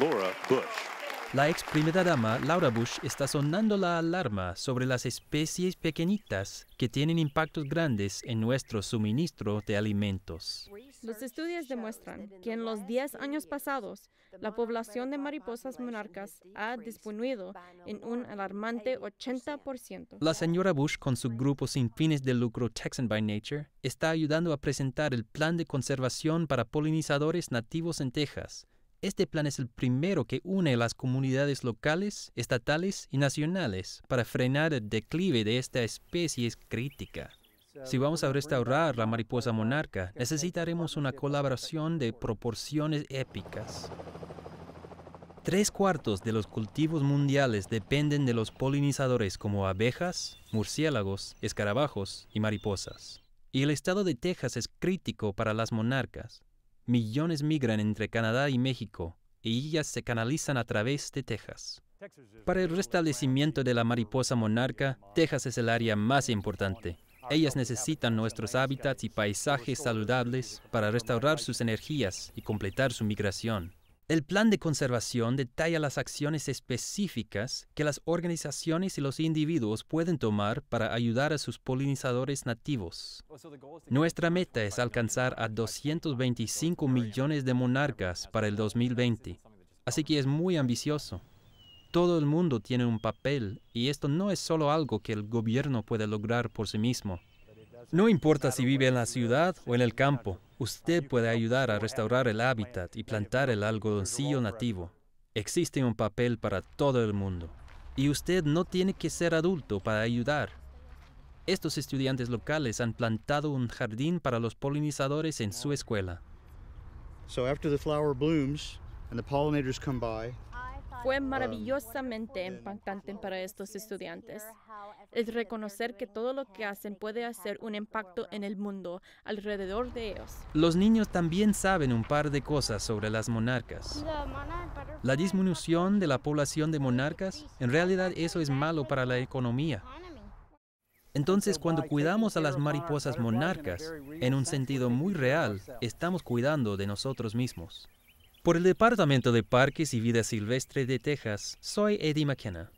Laura La ex primera dama, Laura Bush, está sonando la alarma sobre las especies pequeñitas que tienen impactos grandes en nuestro suministro de alimentos. Los estudios demuestran que en los 10 años pasados, la población de mariposas monarcas ha disminuido en un alarmante 80%. La señora Bush, con su grupo sin fines de lucro Texan by Nature, está ayudando a presentar el plan de conservación para polinizadores nativos en Texas este plan es el primero que une las comunidades locales, estatales y nacionales para frenar el declive de esta especie crítica. Si vamos a restaurar la mariposa monarca, necesitaremos una colaboración de proporciones épicas. Tres cuartos de los cultivos mundiales dependen de los polinizadores como abejas, murciélagos, escarabajos y mariposas. Y el estado de Texas es crítico para las monarcas millones migran entre Canadá y México y ellas se canalizan a través de Texas. Para el restablecimiento de la mariposa monarca, Texas es el área más importante. Ellas necesitan nuestros hábitats y paisajes saludables para restaurar sus energías y completar su migración. El plan de conservación detalla las acciones específicas que las organizaciones y los individuos pueden tomar para ayudar a sus polinizadores nativos. Nuestra meta es alcanzar a 225 millones de monarcas para el 2020, así que es muy ambicioso. Todo el mundo tiene un papel y esto no es solo algo que el gobierno puede lograr por sí mismo. No importa si vive en la ciudad o en el campo, Usted puede ayudar a restaurar el hábitat y plantar el algodoncillo nativo. Existe un papel para todo el mundo. Y usted no tiene que ser adulto para ayudar. Estos estudiantes locales han plantado un jardín para los polinizadores en su escuela. Fue maravillosamente impactante para estos estudiantes es reconocer que todo lo que hacen puede hacer un impacto en el mundo alrededor de ellos. Los niños también saben un par de cosas sobre las monarcas. La disminución de la población de monarcas, en realidad eso es malo para la economía. Entonces, cuando cuidamos a las mariposas monarcas, en un sentido muy real, estamos cuidando de nosotros mismos. Por el Departamento de Parques y Vida Silvestre de Texas, soy Eddie McKenna.